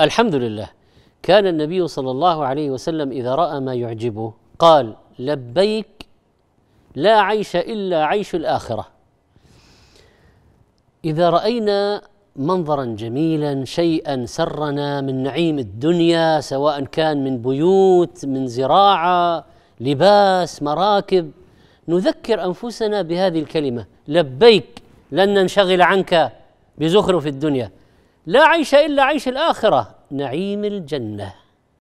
الحمد لله كان النبي صلى الله عليه وسلم اذا راى ما يعجبه قال لبيك لا عيش الا عيش الاخره اذا راينا منظرا جميلا شيئا سرنا من نعيم الدنيا سواء كان من بيوت من زراعه لباس مراكب نذكر انفسنا بهذه الكلمه لبيك لن ننشغل عنك بزخرف الدنيا لا عيش الا عيش الاخره نعيم الجنه